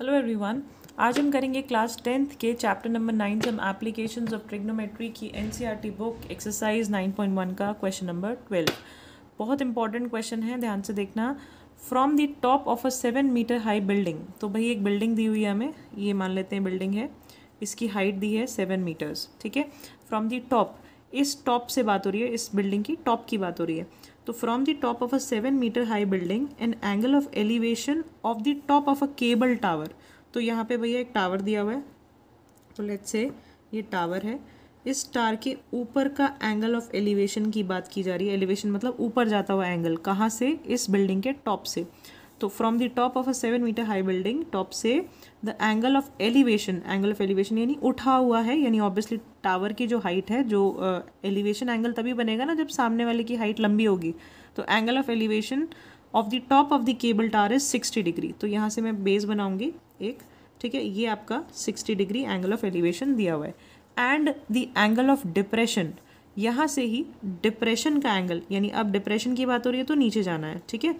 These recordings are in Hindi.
हेलो एवरीवन आज हम करेंगे क्लास टेंथ के चैप्टर नंबर नाइन हम एप्लीकेशन ऑफ ट्रिग्नोमेट्री की NCERT book exercise nine point one का क्वेश्चन नंबर ट्वेल्व बहुत इंपॉर्टेंट क्वेश्चन है ध्यान से देखना from the top of a seven metre high building तो भाई एक बिल्डिंग दी हुई है हमें ये मान लेते हैं बिल्डिंग है इसकी हाइट दी है सेवन मीटर्स ठीक है फ्रॉम दी टॉप इस टॉप से बात हो रही है इस बिल्डिंग की टॉप की बात हो रही है तो from the top of a seven metre high building an angle of elevation of the top of a cable tower तो यहाँ पे भैया एक टावर दिया हुआ है तो लेट्स से ये टावर है इस टार के ऊपर का एंगल ऑफ एलिवेशन की बात की जा रही है एलिवेशन मतलब ऊपर जाता हुआ एंगल कहाँ से इस बिल्डिंग के टॉप से तो from the top of a seven metre high building top से the angle of elevation angle of elevation यानी उठा हुआ है यानी ऑब्वियसली टावर की जो हाइट है जो एलिवेशन uh, एंगल तभी बनेगा ना जब सामने वाले की हाइट लंबी होगी तो angle of elevation of the top of the cable tower is sixty degree तो यहाँ से मैं बेस बनाऊंगी एक ठीक है ये आपका sixty degree angle of elevation दिया हुआ है and the angle of depression यहाँ से ही डिप्रेशन का एंगल यानी अब डिप्रेशन की बात हो रही है तो नीचे जाना है ठीक है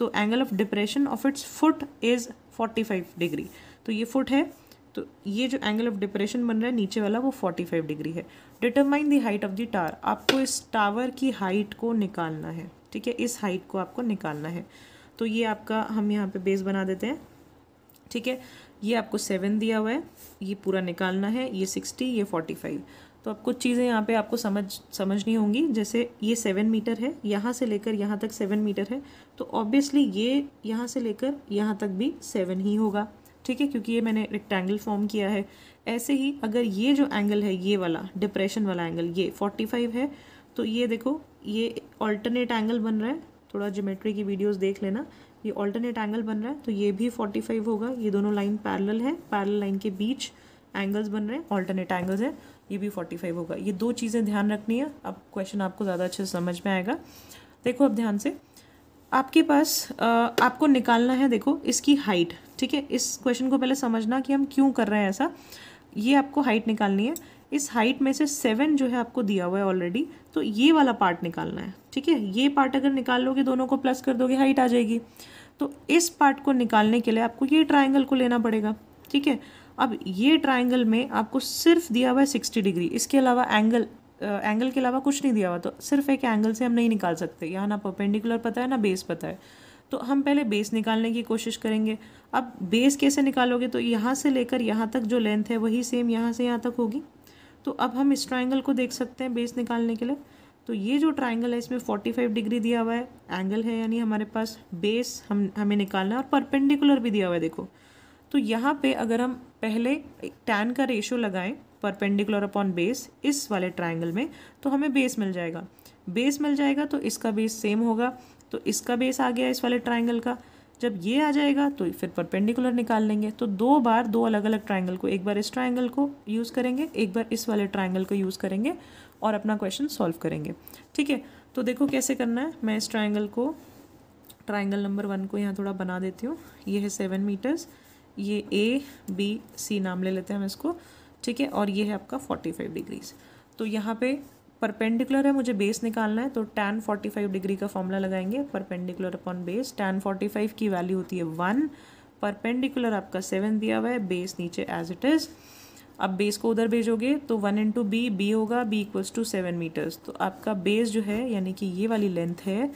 तो angle of depression of its foot is forty five degree तो ये फुट है तो ये जो एंगल ऑफ डिप्रेशन बन रहा है नीचे वाला वो फोर्टी फाइव डिग्री है determine the height of the tower आपको इस टावर की हाइट को निकालना है ठीक है इस हाइट को आपको निकालना है तो ये आपका हम यहाँ पे बेस बना देते हैं ठीक है ये आपको सेवन दिया हुआ है ये पूरा निकालना है ये सिक्सटी ये फोर्टी फाइव तो अब कुछ चीज़ें यहाँ पे आपको समझ समझनी होंगी जैसे ये सेवन मीटर है यहाँ से लेकर यहाँ तक सेवन मीटर है तो ऑब्वियसली ये यहाँ से लेकर यहाँ तक भी सेवन ही होगा ठीक है क्योंकि ये मैंने रेक्टेंगल फॉर्म किया है ऐसे ही अगर ये जो एंगल है ये वाला डिप्रेशन वाला एंगल ये फोर्टी फाइव है तो ये देखो ये ऑल्टरनेट एंगल बन रहा है थोड़ा जोमेट्री की वीडियोस देख लेना ये ऑल्टरनेट एंगल बन रहा है तो ये भी फोर्टी फाइव होगा ये दोनों लाइन पैरेलल है पैरेलल लाइन के बीच एंगल्स बन रहे हैं ऑल्टरनेट एंगल्स हैं ये भी फोर्टी फाइव होगा ये दो चीज़ें ध्यान रखनी है अब क्वेश्चन आपको ज़्यादा अच्छे से समझ में आएगा देखो अब ध्यान से आपके पास आपको निकालना है देखो इसकी हाइट ठीक है इस क्वेश्चन को पहले समझना कि हम क्यों कर रहे हैं ऐसा ये आपको हाइट निकालनी है इस हाइट में से सेवन जो है आपको दिया हुआ है ऑलरेडी तो ये वाला पार्ट निकालना है ठीक है ये पार्ट अगर निकाल लोगे दोनों को प्लस कर दोगे हाइट आ जाएगी तो इस पार्ट को निकालने के लिए आपको ये ट्राइंगल को लेना पड़ेगा ठीक है अब ये ट्राइंगल में आपको सिर्फ दिया हुआ है सिक्सटी डिग्री इसके अलावा एंगल एंगल के अलावा कुछ नहीं दिया हुआ तो सिर्फ एक एंगल से हम नहीं निकाल सकते यहाँ ना परपेंडिकुलर पता है ना बेस पता है तो हम पहले बेस निकालने की कोशिश करेंगे अब बेस कैसे निकालोगे तो यहाँ से लेकर यहाँ तक जो लेंथ है वही सेम यहाँ से यहाँ तक होगी तो अब हम इस ट्राइंगल को देख सकते हैं बेस निकालने के लिए तो ये जो ट्राइंगल है इसमें फोर्टी फाइव डिग्री दिया हुआ है एंगल है यानी हमारे पास बेस हम हमें निकालना है और परपेंडिकुलर भी दिया हुआ है देखो तो यहाँ पे अगर हम पहले टैन का रेशो लगाएं परपेंडिकुलर अपॉन बेस इस वाले ट्राइंगल में तो हमें बेस मिल जाएगा बेस मिल जाएगा तो इसका बेस सेम होगा तो इसका बेस आ गया इस वाले ट्राइंगल का जब ये आ जाएगा तो फिर परपेंडिकुलर निकाल लेंगे तो दो बार दो अलग अलग ट्राइंगल को एक बार इस ट्राइंगल को यूज़ करेंगे एक बार इस वाले ट्राइंगल को यूज़ करेंगे और अपना क्वेश्चन सॉल्व करेंगे ठीक है तो देखो कैसे करना है मैं इस ट्राइंगल को ट्राइंगल नंबर वन को यहाँ थोड़ा बना देती हूँ ये है सेवन मीटर्स ये ए बी सी नाम ले लेते हैं हम इसको ठीक है और ये है आपका फोर्टी फाइव डिग्रीज तो यहाँ पे परपेंडिकुलर है मुझे बेस निकालना है तो टैन फोर्टी फाइव डिग्री का फॉर्मूला लगाएंगे perpendicular upon base tan forty five की वैल्यू होती है वन परपेंडिकुलर आपका सेवन दिया हुआ है बेस नीचे एज इट इज़ अब बेस को उधर भेजोगे तो वन इंटू बी बी होगा B equals to seven metres तो आपका बेस जो है यानी कि ये वाली लेंथ है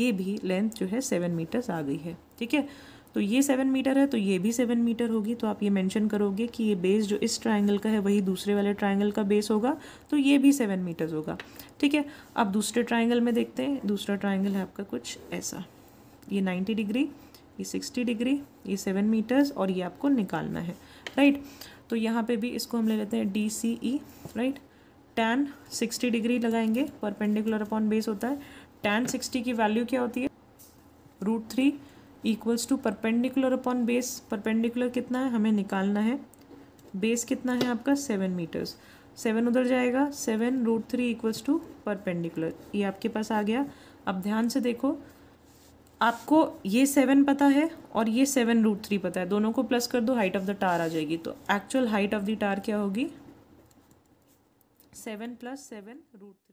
ये भी लेंथ जो है सेवन मीटर्स आ गई है ठीक है तो ये सेवन मीटर है तो ये भी सेवन मीटर होगी तो आप ये मेंशन करोगे कि ये बेस जो इस ट्रायंगल का है वही दूसरे वाले ट्रायंगल का बेस होगा तो ये भी सेवन मीटर्स होगा ठीक है अब दूसरे ट्रायंगल में देखते हैं दूसरा ट्रायंगल है आपका कुछ ऐसा ये नाइन्टी डिग्री ये सिक्सटी डिग्री ये सेवन मीटर्स और ये आपको निकालना है राइट तो यहाँ पर भी इसको हम ले लेते हैं D C E right tan sixty degree लगाएंगे परपेंडिकुलर अपॉन बेस होता है टेन सिक्सटी की वैल्यू क्या होती है root three equals to perpendicular upon base perpendicular कितना है हमें निकालना है बेस कितना है आपका सेवन मीटर्स सेवन उधर जाएगा seven root three equals to perpendicular ये आपके पास आ गया अब ध्यान से देखो आपको ये सेवन पता है और ये सेवन रूट थ्री पता है दोनों को प्लस कर दो हाइट ऑफ द टार आ जाएगी तो actual height of the tower क्या होगी सेवन प्लस सेवन रूट